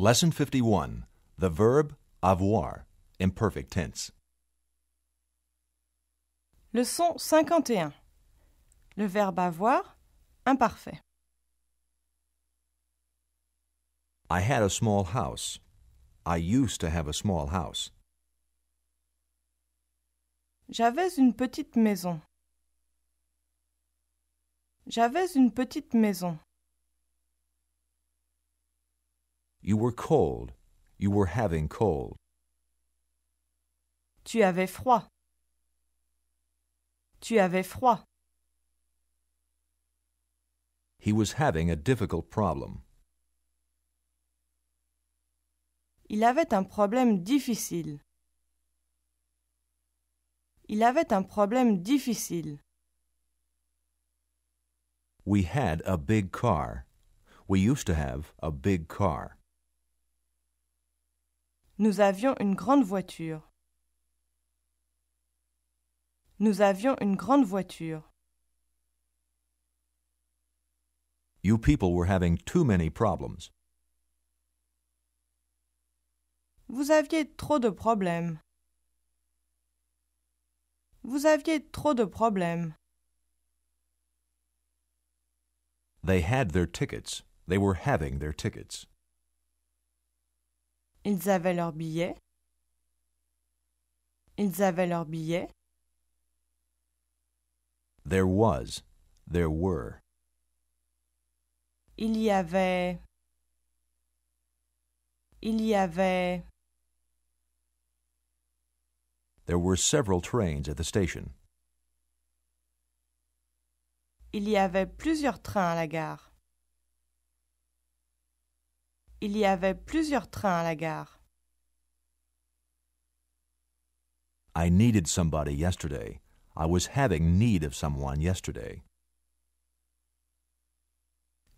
Lesson 51 The verb avoir, imperfect tense. Leçon 51 Le verbe avoir, imparfait. I had a small house. I used to have a small house. J'avais une petite maison. J'avais une petite maison. You were cold. You were having cold. Tu avais froid. Tu avais froid. He was having a difficult problem. Il avait un problème difficile. Il avait un problème difficile. We had a big car. We used to have a big car. Nous avions une grande voiture. Nous avions une grande voiture. You people were having too many problems. Vous aviez trop de problèmes. Vous aviez trop de problèmes. They had their tickets. They were having their tickets. Ils avaient leurs billets. Ils avaient leurs billets. There was. There were. Il y avait. Il y avait. There were several trains at the station. Il y avait plusieurs trains à la gare. Il y avait plusieurs trains à la gare. I needed somebody yesterday. I was having need of someone yesterday.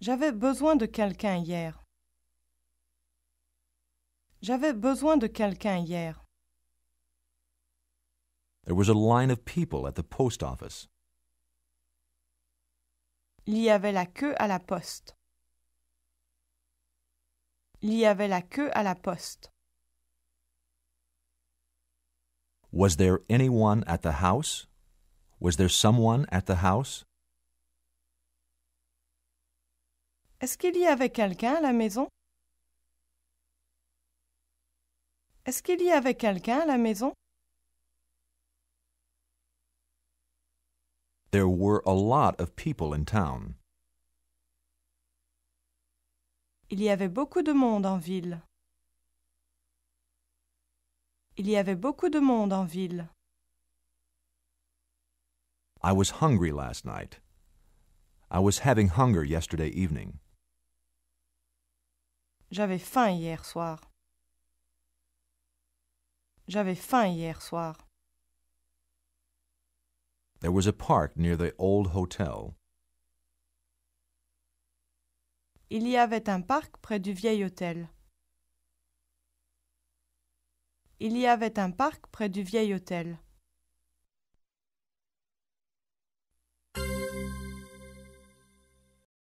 J'avais besoin de quelqu'un hier. J'avais besoin de quelqu'un hier. There was a line of people at the post office. Il y avait la queue à la poste. Il y avait la queue à la poste. Was there anyone at the house? Was there someone at the house? Est-ce qu'il y avait quelqu'un à la maison? Est-ce qu'il y avait quelqu'un à la maison? There were a lot of people in town. Il y avait beaucoup de monde en ville. Il y avait beaucoup de monde en ville. I was hungry last night. I was having hunger yesterday evening. J'avais faim hier soir. J'avais faim hier soir. There was a park near the old hotel. Il y avait un parc près du vieil hôtel. Il y avait un parc près du vieil hôtel.